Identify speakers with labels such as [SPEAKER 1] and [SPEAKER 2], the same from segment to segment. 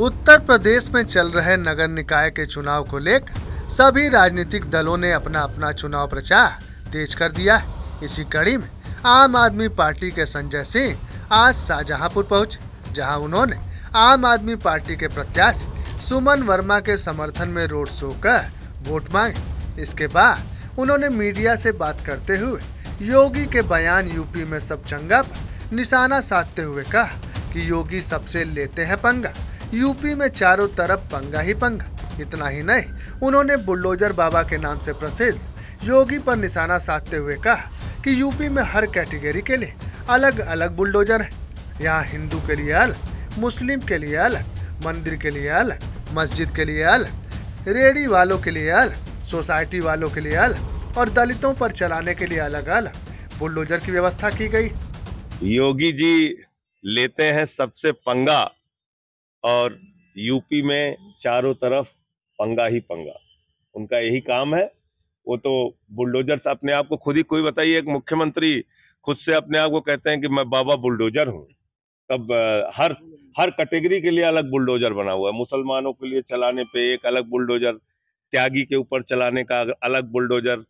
[SPEAKER 1] उत्तर प्रदेश में चल रहे नगर निकाय के चुनाव को लेकर सभी राजनीतिक दलों ने अपना अपना चुनाव प्रचार तेज कर दिया है इसी कड़ी में आम आदमी पार्टी के संजय सिंह आज शाहजहांपुर पहुंचे जहां उन्होंने आम आदमी पार्टी के प्रत्याशी सुमन वर्मा के समर्थन में रोड शो कर वोट मांगे इसके बाद उन्होंने मीडिया से बात करते हुए योगी के बयान यूपी में सब चंगा पर निशाना साधते हुए कहा कि योगी सबसे लेते हैं पंगा यूपी में चारों तरफ पंगा ही पंगा इतना ही नहीं उन्होंने बुलडोजर बाबा के नाम से प्रसिद्ध योगी पर निशाना साधते हुए कहा कि यूपी में हर कैटेगरी के लिए अलग अलग बुलडोजर है यहाँ हिंदू के लिए अलग मुस्लिम के लिए अलग मंदिर के लिए अलग मस्जिद के लिए अलग रेडी वालों के लिए अलग सोसाइटी वालों के लिए अलग और दलितों पर चलाने के लिए अलग अलग बुलडोजर की व्यवस्था की गई
[SPEAKER 2] योगी जी लेते हैं सबसे पंगा और यूपी में चारों तरफ पंगा ही पंगा उनका यही काम है वो तो बुलडोजर्स अपने आप को खुद ही कोई बताइए एक मुख्यमंत्री खुद से अपने आप को कहते हैं कि मैं बाबा बुलडोजर हूँ तब हर हर कैटेगरी के लिए अलग बुलडोजर बना हुआ है मुसलमानों के लिए चलाने पे एक अलग बुलडोजर त्यागी के ऊपर चलाने का अलग बुलडोजर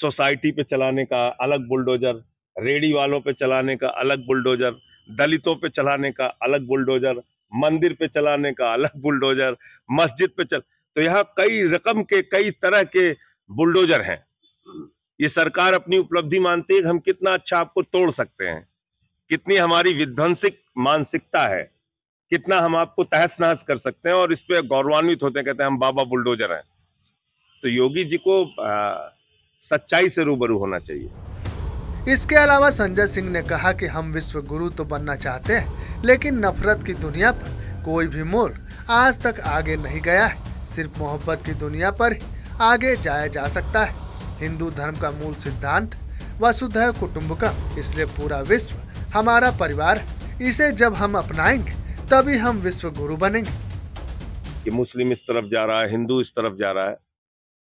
[SPEAKER 2] सोसाइटी पे चलाने का अलग बुलडोजर रेडी वालों पे चलाने का अलग बुलडोजर दलितों पे चलाने का अलग बुलडोजर मंदिर पे चलाने का अलग बुलडोजर मस्जिद पे चल तो यहाँ कई रकम के कई तरह के बुलडोजर हैं ये सरकार अपनी उपलब्धि मानती है हम कितना अच्छा आपको तोड़ सकते हैं कितनी हमारी विध्वंसिक मानसिकता है कितना हम आपको तहस नहस कर सकते हैं और इस पर गौरवान्वित होते हैं कहते हैं हम बाबा बुलडोजर हैं तो योगी जी को आ, सच्चाई से रूबरू होना चाहिए
[SPEAKER 1] इसके अलावा संजय सिंह ने कहा कि हम विश्व गुरु तो बनना चाहते हैं लेकिन नफरत की दुनिया पर कोई भी मोल आज तक आगे नहीं गया है सिर्फ मोहब्बत की दुनिया पर आगे जाया जा सकता है हिंदू धर्म का मूल सिद्धांत वसुधैव कुटुम्बकम इसलिए पूरा विश्व हमारा परिवार इसे जब हम अपनाएंगे तभी हम विश्व गुरु बनेंगे
[SPEAKER 2] कि मुस्लिम इस तरफ जा रहा है हिंदू इस तरफ जा रहा है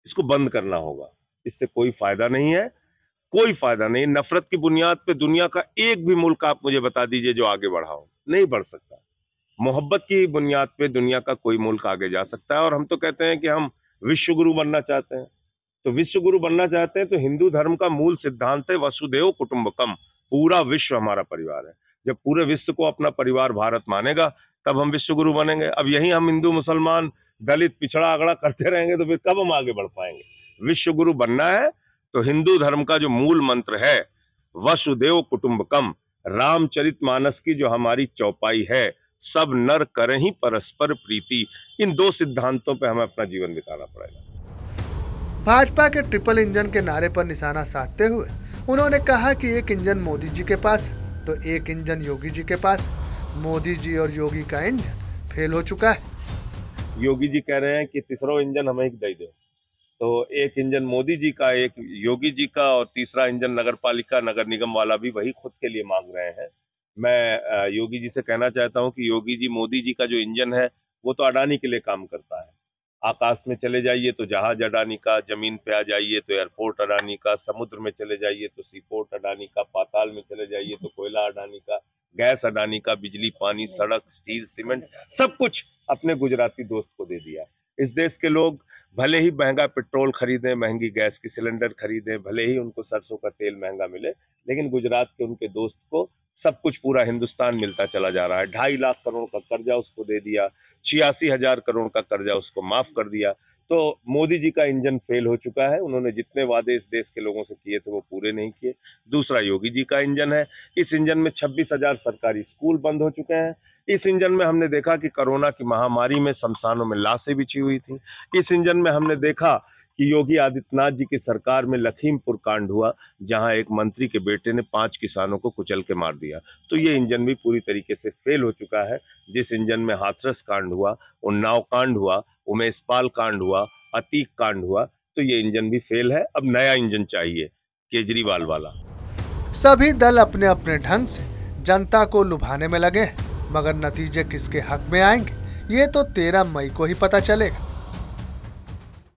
[SPEAKER 2] इसको बंद करना होगा इससे कोई फायदा नहीं है कोई फायदा नहीं नफरत की बुनियाद पे दुनिया का एक भी मुल्क आप मुझे बता दीजिए जो आगे बढ़ाओ नहीं बढ़ सकता मोहब्बत की बुनियाद पे दुनिया का कोई मुल्क आगे जा सकता है और हम तो कहते हैं कि हम विश्व गुरु बनना चाहते हैं तो विश्व गुरु बनना चाहते हैं तो हिंदू धर्म का मूल सिद्धांत है वसुदेव कुटुम्बकम पूरा विश्व हमारा परिवार है जब पूरे विश्व को अपना परिवार भारत मानेगा तब हम विश्व गुरु बनेंगे अब यही हम हिंदू मुसलमान दलित पिछड़ा आगड़ा करते रहेंगे तो फिर कब हम आगे बढ़ पाएंगे विश्व गुरु बनना है तो हिंदू धर्म का जो मूल मंत्र है वसुदेव कुटुंबकम रामचरितमानस की जो हमारी चौपाई है सब नर करें ही परस्पर प्रीति इन दो सिद्धांतों पर हमें अपना जीवन बिताना
[SPEAKER 1] पड़ेगा भाजपा के ट्रिपल इंजन के नारे पर निशाना साधते हुए उन्होंने कहा कि एक इंजन मोदी जी के पास तो एक इंजन योगी जी के पास मोदी जी और योगी का इंजन फेल हो चुका है
[SPEAKER 2] योगी जी कह रहे हैं कि तीसरा इंजन हमें दे दो तो एक इंजन मोदी जी का एक योगी जी का और तीसरा इंजन नगर पालिका नगर निगम वाला भी वही खुद के लिए मांग रहे हैं मैं योगी जी से कहना चाहता हूँ कि योगी जी मोदी जी का जो इंजन है वो तो अडानी के लिए काम करता है आकाश में चले जाइए तो जहाज अडानी का जमीन पे आ जाइए तो एयरपोर्ट अडानी का समुद्र में चले जाइए तो सीपोर्ट अडानी का पाताल में चले जाइए तो कोयला अडानी का गैस अडानी का बिजली पानी सड़क स्टील सीमेंट सब कुछ अपने गुजराती दोस्त को दे दिया इस देश के लोग भले ही महंगा पेट्रोल खरीदें महंगी गैस की सिलेंडर खरीदें भले ही उनको सरसों का तेल महंगा मिले लेकिन गुजरात के उनके दोस्त को सब कुछ पूरा हिंदुस्तान मिलता चला जा रहा है ढाई लाख करोड़ का कर्जा उसको दे दिया छियासी हजार करोड़ का कर्जा उसको माफ कर दिया तो मोदी जी का इंजन फेल हो चुका है उन्होंने जितने वादे इस देश के लोगों से किए थे वो पूरे नहीं किए दूसरा योगी जी का इंजन है इस इंजन में छब्बीस हजार सरकारी स्कूल बंद हो चुके हैं इस इंजन में हमने देखा कि कोरोना की महामारी में शमशानों में लाशें बिछी हुई थी इस इंजन में हमने देखा कि योगी आदित्यनाथ जी की सरकार में लखीमपुर कांड हुआ जहां एक मंत्री के बेटे ने पांच किसानों को कुचल के मार दिया तो ये इंजन भी पूरी तरीके से फेल हो चुका है जिस इंजन में हाथरस कांड हुआ उन्नाव कांड हुआ उमेश पाल कांड हुआ अतीक कांड हुआ तो ये इंजन भी फेल है अब नया इंजन चाहिए केजरीवाल वाला
[SPEAKER 1] सभी दल अपने अपने ढंग से जनता को लुभाने में लगे हैं मगर नतीजे किसके हक में आएंगे ये तो तेरह मई को ही पता चलेगा